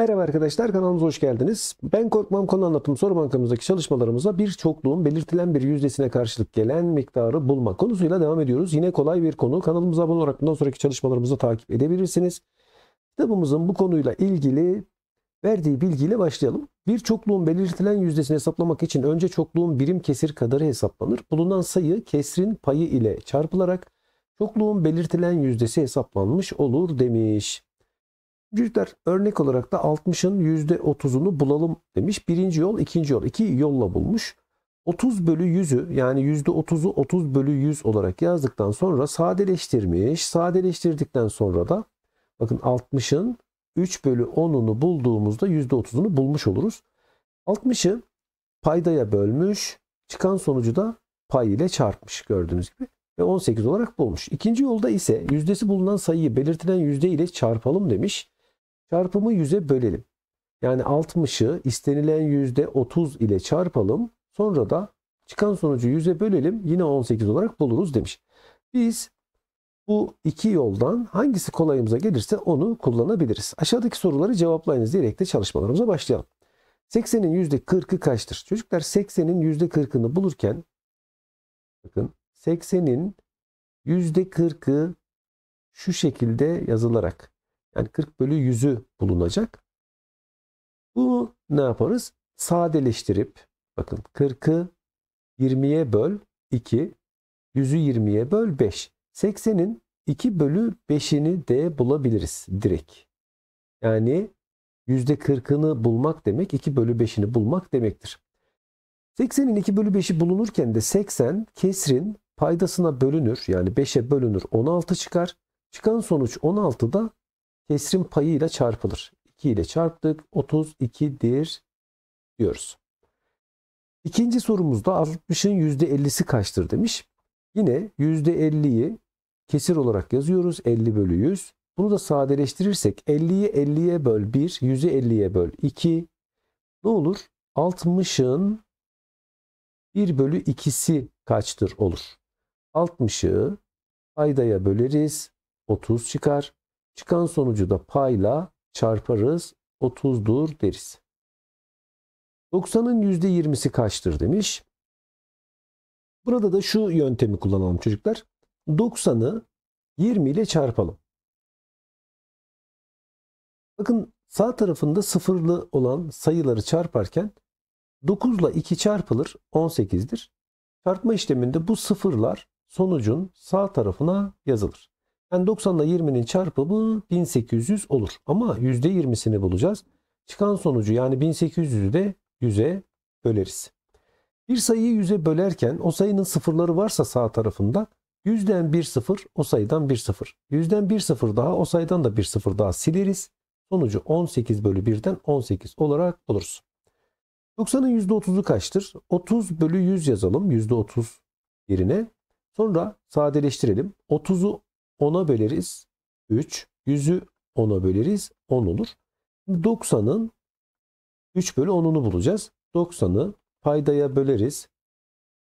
Merhaba arkadaşlar kanalımıza hoş geldiniz. Ben Korkmam Konu Anlatım soru bankamızdaki çalışmalarımızda bir çokluğun belirtilen bir yüzdesine karşılık gelen miktarı bulma konusuyla devam ediyoruz. Yine kolay bir konu. Kanalımıza abone olarak bundan sonraki çalışmalarımızı takip edebilirsiniz. Kitabımızın bu konuyla ilgili verdiği bilgiyle başlayalım. Bir çokluğun belirtilen yüzdesini hesaplamak için önce çokluğun birim kesir kadarı hesaplanır. Bulunan sayı kesrin payı ile çarpılarak çokluğun belirtilen yüzdesi hesaplanmış olur demiş. Büyükler örnek olarak da 60'ın %30'unu bulalım demiş. Birinci yol, ikinci yol. iki yolla bulmuş. 30 bölü 100'ü yani %30'u 30 bölü 100 olarak yazdıktan sonra sadeleştirmiş. Sadeleştirdikten sonra da bakın 60'ın 3 bölü 10'unu bulduğumuzda %30'unu bulmuş oluruz. 60'ı paydaya bölmüş. Çıkan sonucu da pay ile çarpmış gördüğünüz gibi. Ve 18 olarak bulmuş. İkinci yolda ise yüzdesi bulunan sayıyı belirtilen yüzde ile çarpalım demiş. Çarpımı 100'e bölelim. Yani 60'ı istenilen yüzde %30 ile çarpalım. Sonra da çıkan sonucu 100'e bölelim. Yine 18 olarak buluruz demiş. Biz bu iki yoldan hangisi kolayımıza gelirse onu kullanabiliriz. Aşağıdaki soruları cevaplayınız diyerek de çalışmalarımıza başlayalım. 80'in %40'ı kaçtır? Çocuklar 80'in %40'ını bulurken bakın 80'in %40'ı şu şekilde yazılarak yani 40 bölü 100'ü bulunacak. Bu ne yaparız? Sadeleştirip bakın 40'ı 20'ye böl 2, 100'ü 20'ye böl 5. 80'in 2 bölü 5'ini de bulabiliriz direkt. Yani %40'ını bulmak demek 2 bölü 5'ini bulmak demektir. 80'in 2 bölü 5'i bulunurken de 80 kesrin paydasına bölünür. Yani 5'e bölünür 16 çıkar. Çıkan sonuç 16 da kesrin payı ile çarpılır. 2 ile çarptık. 32'dir diyoruz. İkinci sorumuzda 60'ın %50'si kaçtır demiş. Yine %50'yi kesir olarak yazıyoruz. 50 bölü 100. Bunu da sadeleştirirsek 50'yi 50'ye böl 1, 100'ü 50'ye böl 2. Ne olur? 60'ın 1 bölü 2'si kaçtır olur. 60'ı paydaya böleriz. 30 çıkar. Çıkan sonucu da payla çarparız 30'dur deriz. 90'ın %20'si kaçtır demiş. Burada da şu yöntemi kullanalım çocuklar. 90'ı 20 ile çarpalım. Bakın sağ tarafında sıfırlı olan sayıları çarparken 9 ile 2 çarpılır 18'dir. Çarpma işleminde bu sıfırlar sonucun sağ tarafına yazılır. Yani 90 ile 20'nin çarpımı 1800 olur. Ama %20'sini bulacağız. Çıkan sonucu yani 1800'ü de 100'e böleriz. Bir sayıyı 100'e bölerken o sayının sıfırları varsa sağ tarafında yüzden bir sıfır o sayıdan bir sıfır. Yüzden bir sıfır daha o sayıdan da bir sıfır daha sileriz. Sonucu 18 bölü 1'den 18 olarak buluruz. 90'ın %30'u kaçtır? 30 bölü 100 yazalım %30 yerine. Sonra sadeleştirelim. 30'u 10'a böleriz 3. 100'ü 10'a böleriz 10 olur. 90'ın 3 bölü 10'unu bulacağız. 90'ı paydaya böleriz.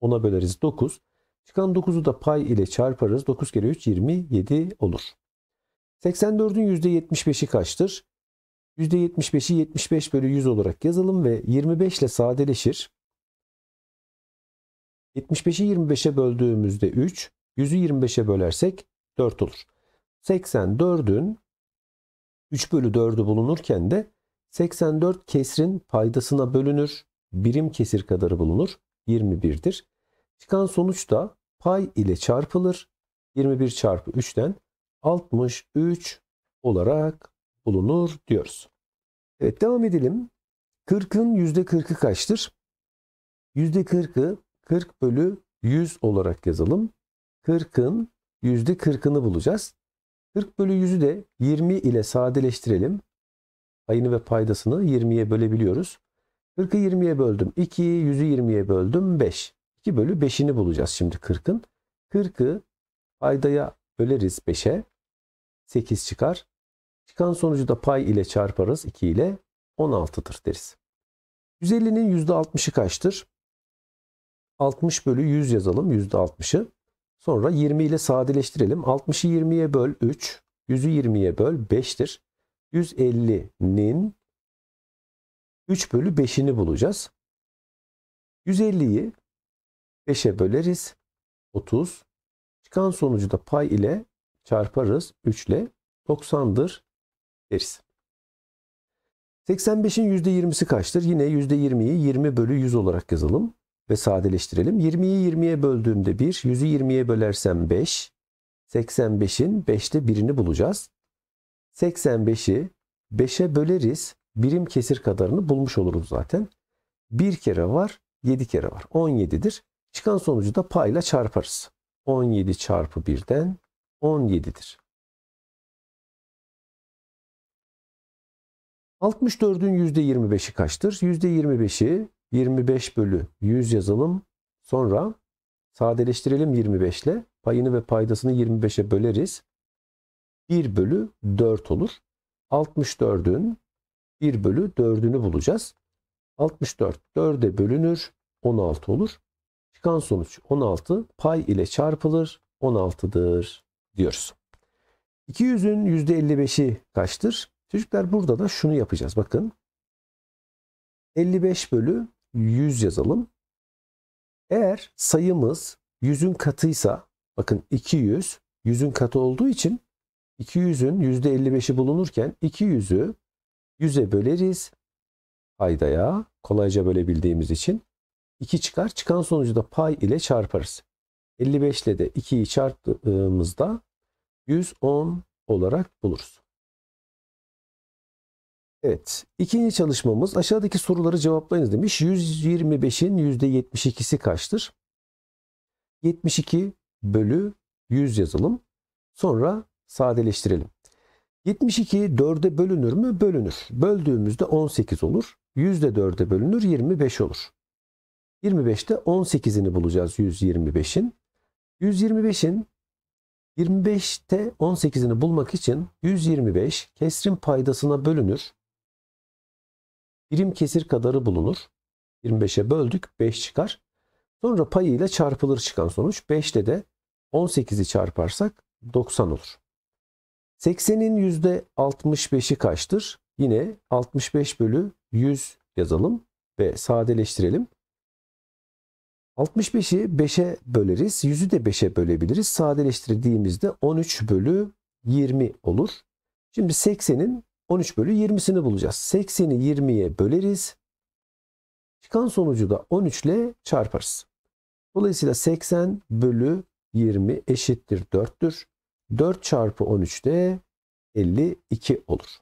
10'a böleriz 9. Çıkan 9'u da pay ile çarparız. 9 kere 3 27 olur. 84'ün %75'i kaçtır? %75'i 75 bölü 100 olarak yazalım ve 25 ile sadeleşir. 75'i 25'e böldüğümüzde 3, 100'ü 25'e bölersek 4 olur. 84'ün 3 bölü 4'ü bulunurken de 84 kesrin paydasına bölünür. Birim kesir kadarı bulunur. 21'dir. Çıkan sonuç da pay ile çarpılır. 21 çarpı 3'ten 63 olarak bulunur diyoruz. Evet devam edelim. 40'ın %40'ı kaçtır? %40'ı 40 bölü 100 olarak yazalım. 40'ın %40'ını bulacağız. 40 bölü 100'ü de 20 ile sadeleştirelim. Payını ve paydasını 20'ye bölebiliyoruz. 40'ı 20'ye böldüm 2, 100'ü 20'ye böldüm 5. 2 bölü 5'ini bulacağız şimdi 40'ın. 40'ı paydaya böleriz 5'e. 8 çıkar. Çıkan sonucu da pay ile çarparız 2 ile 16'dır deriz. 150'nin %60'ı kaçtır? 60 bölü 100 yazalım %60'ı. Sonra 20 ile sadeleştirelim. 60'ı 20'ye böl 3. 100'ü 20'ye böl 5'tir. 150'nin 3 bölü 5'ini bulacağız. 150'yi 5'e böleriz. 30. Çıkan sonucu da pay ile çarparız. 3 ile 90'dır deriz. 85'in %20'si kaçtır? Yine %20'yi 20 bölü 100 olarak yazalım ve sadeleştirelim. 20'yi 20'ye böldüğümde 1, 100'ü 20'ye bölersem 5, 85'in 5'te 1'ini bulacağız. 85'i 5'e böleriz. Birim kesir kadarını bulmuş oluruz zaten. 1 kere var, 7 kere var. 17'dir. Çıkan sonucu da payla çarparız. 17 çarpı 1'den 17'dir. 64'ün %25'i kaçtır? %25'i 25 bölü 100 yazalım. Sonra sadeleştirelim 25 ile. Payını ve paydasını 25'e böleriz. 1 bölü 4 olur. 64'ün 1 bölü 4'ünü bulacağız. 64 4'e bölünür 16 olur. Çıkan sonuç 16 pay ile çarpılır 16'dır diyoruz. 200'ün %55'i kaçtır? Çocuklar burada da şunu yapacağız bakın. 55 bölü 100 yazalım. Eğer sayımız 100'ün katıysa bakın 200 100'ün katı olduğu için 200'ün %55'i bulunurken 200'ü 100'e böleriz. Paydaya kolayca bölebildiğimiz için 2 çıkar. Çıkan sonucu da pay ile çarparız. 55 ile de 2'yi çarptığımızda 110 olarak buluruz. Evet. ikinci çalışmamız aşağıdaki soruları cevaplayınız demiş. 125'in %72'si kaçtır? 72 bölü 100 yazalım. Sonra sadeleştirelim. 72 4'e bölünür mü? Bölünür. Böldüğümüzde 18 olur. 100 de 4'e bölünür 25 olur. 25'te 18'ini bulacağız 125'in. 125'in 25'te 18'ini bulmak için 125 kesrin paydasına bölünür. Birim kesir kadarı bulunur. 25'e böldük 5 çıkar. Sonra payıyla çarpılır çıkan sonuç. 5'te de 18'i çarparsak 90 olur. 80'in %65'i kaçtır? Yine 65 bölü 100 yazalım ve sadeleştirelim. 65'i 5'e böleriz. 100'ü de 5'e bölebiliriz. Sadeleştirdiğimizde 13 bölü 20 olur. Şimdi 80'in 13 bölü 20'sini bulacağız. 80'i 20'ye böleriz. Çıkan sonucu da 13 ile çarparız. Dolayısıyla 80 bölü 20 eşittir 4'tür. 4 çarpı 13 de 52 olur.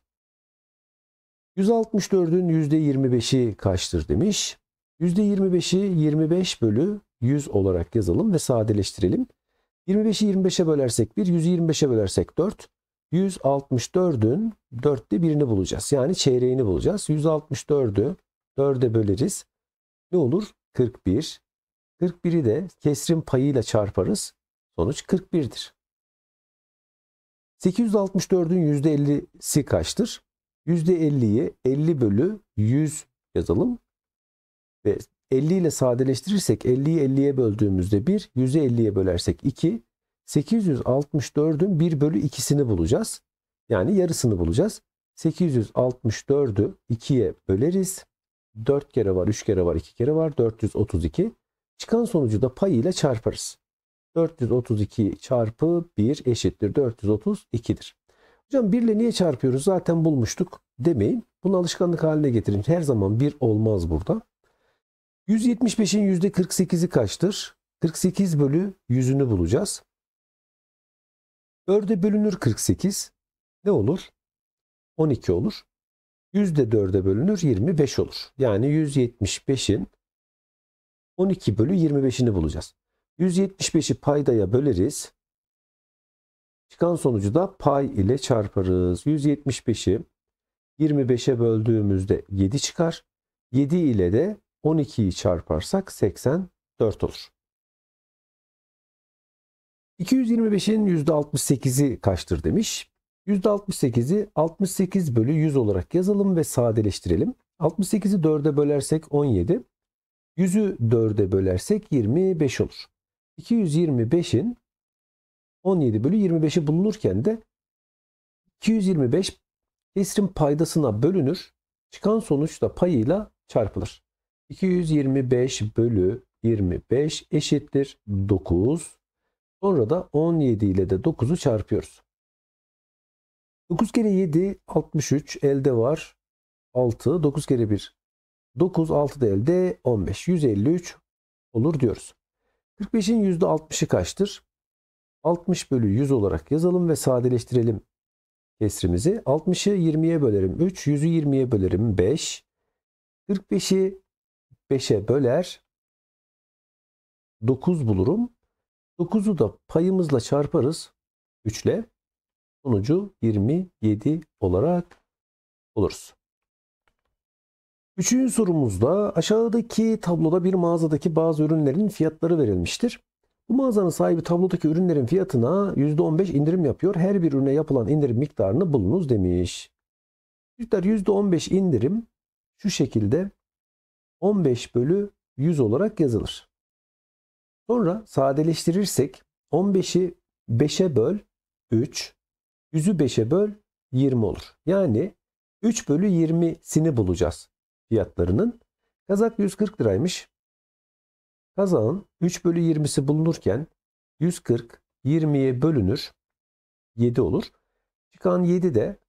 164'ün %25'i kaçtır demiş. %25'i 25 bölü 100 olarak yazalım ve sadeleştirelim. 25'i 25'e bölersek 1, 125'e bölersek 4. 164'ün dörtte birini bulacağız. Yani çeyreğini bulacağız. 164'ü 4'e böleriz. Ne olur? 41. 41'i de kesrin payıyla çarparız. Sonuç 41'dir. 864'ün %50'si kaçtır? %50'yi 50 bölü 100 yazalım. Ve 50 ile sadeleştirirsek 50'yi 50'ye böldüğümüzde 1, 100'ü 50'ye bölersek 2, 864'ün 1 bölü 2'sini bulacağız. Yani yarısını bulacağız. 864'ü 2'ye böleriz. 4 kere var, 3 kere var, 2 kere var. 432. Çıkan sonucu da pay ile çarparız. 432 çarpı 1 eşittir 432'dir. Hocam 1 ile niye çarpıyoruz zaten bulmuştuk demeyin. Bunu alışkanlık haline getirin. Her zaman 1 olmaz burada. 175'in %48'i kaçtır? 48 bölü 100'ünü bulacağız. 4'e bölünür 48 ne olur? 12 olur. %4'e bölünür 25 olur. Yani 175'in 12 bölü 25'ini bulacağız. 175'i paydaya böleriz. Çıkan sonucu da pay ile çarparız. 175'i 25'e böldüğümüzde 7 çıkar. 7 ile de 12'yi çarparsak 84 olur. 225'in %68'i kaçtır demiş. %68'i 68 bölü 100 olarak yazalım ve sadeleştirelim. 68'i 4'e bölersek 17, 100'ü 4'e bölersek 25 olur. 225'in 17 bölü 25'i bulunurken de 225 kesrin paydasına bölünür. Çıkan sonuç da payıyla çarpılır. 225 bölü 25 eşittir 9. Sonra da 17 ile de 9'u çarpıyoruz. 9 kere 7 63 elde var 6 9 kere 1 9 6 da elde 15 153 olur diyoruz. 45'in %60'ı kaçtır? 60 bölü 100 olarak yazalım ve sadeleştirelim kesrimizi. 60'ı 20'ye bölerim 3, 100'ü 20'ye bölerim 5. 45'i 5'e böler 9 bulurum. 9'u da payımızla çarparız 3 ile. Sonucu 27 olarak oluruz. Üçüncü sorumuzda aşağıdaki tabloda bir mağazadaki bazı ürünlerin fiyatları verilmiştir. Bu mağazanın sahibi tablodaki ürünlerin fiyatına %15 indirim yapıyor. Her bir ürüne yapılan indirim miktarını bulunuz demiş. Çocuklar %15 indirim şu şekilde 15 bölü 100 olarak yazılır. Sonra sadeleştirirsek 15'i 5'e böl 3, 100'ü 5'e böl 20 olur. Yani 3 bölü 20'sini bulacağız fiyatlarının. Kazak 140 liraymış. Kazağın 3 bölü 20'si bulunurken 140 20'ye bölünür 7 olur. Çıkan 7 de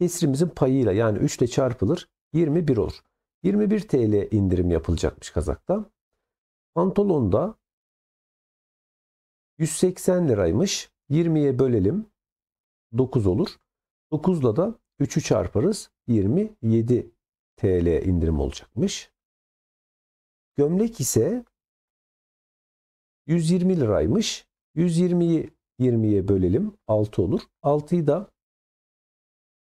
kesrimizin payıyla yani 3 ile çarpılır 21 olur. 21 TL indirim yapılacakmış kazakta. Pantolonda 180 liraymış. 20'ye bölelim. 9 olur. 9'la da 3'ü çarparız. 27 TL indirim olacakmış. Gömlek ise 120 liraymış. 120'yi 20'ye bölelim. 6 olur. 6'yı da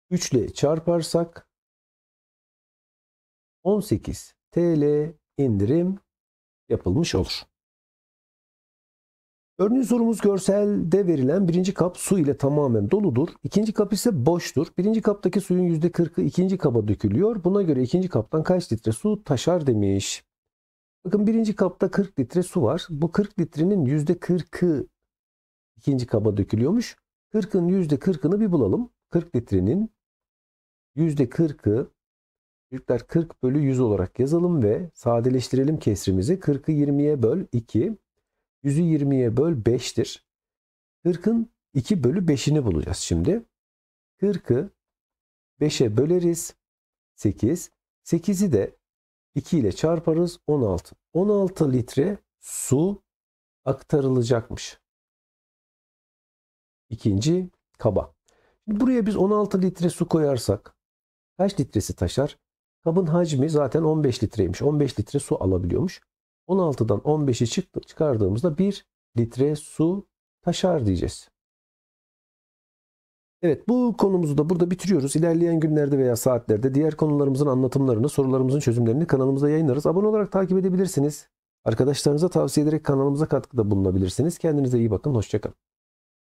3 ile çarparsak 18 TL indirim yapılmış olur. Örneğin sorumuz görselde verilen birinci kap su ile tamamen doludur. İkinci kap ise boştur. Birinci kaptaki suyun %40'ı ikinci kaba dökülüyor. Buna göre ikinci kaptan kaç litre su taşar demiş. Bakın birinci kapta 40 litre su var. Bu 40 litrenin %40'ı ikinci kaba dökülüyormuş. 40'ın %40'ını bir bulalım. 40 litrenin %40'ı Büyükler 40 bölü 100 olarak yazalım ve sadeleştirelim kesrimizi. 40'ı 20'ye böl 2. 100'ü 20'ye böl 5'tir. 40'ın 2 bölü 5'ini bulacağız şimdi. 40'ı 5'e böleriz. 8. 8'i de 2 ile çarparız. 16. 16 litre su aktarılacakmış. İkinci kaba. Şimdi buraya biz 16 litre su koyarsak kaç litresi taşar? Kabın hacmi zaten 15 litreymiş. 15 litre su alabiliyormuş. 16'dan 15'i çıktı, çıkardığımızda 1 litre su taşar diyeceğiz. Evet bu konumuzu da burada bitiriyoruz. İlerleyen günlerde veya saatlerde diğer konularımızın anlatımlarını, sorularımızın çözümlerini kanalımıza yayınlarız. Abone olarak takip edebilirsiniz. Arkadaşlarınıza tavsiye ederek kanalımıza katkıda bulunabilirsiniz. Kendinize iyi bakın. Hoşçakalın.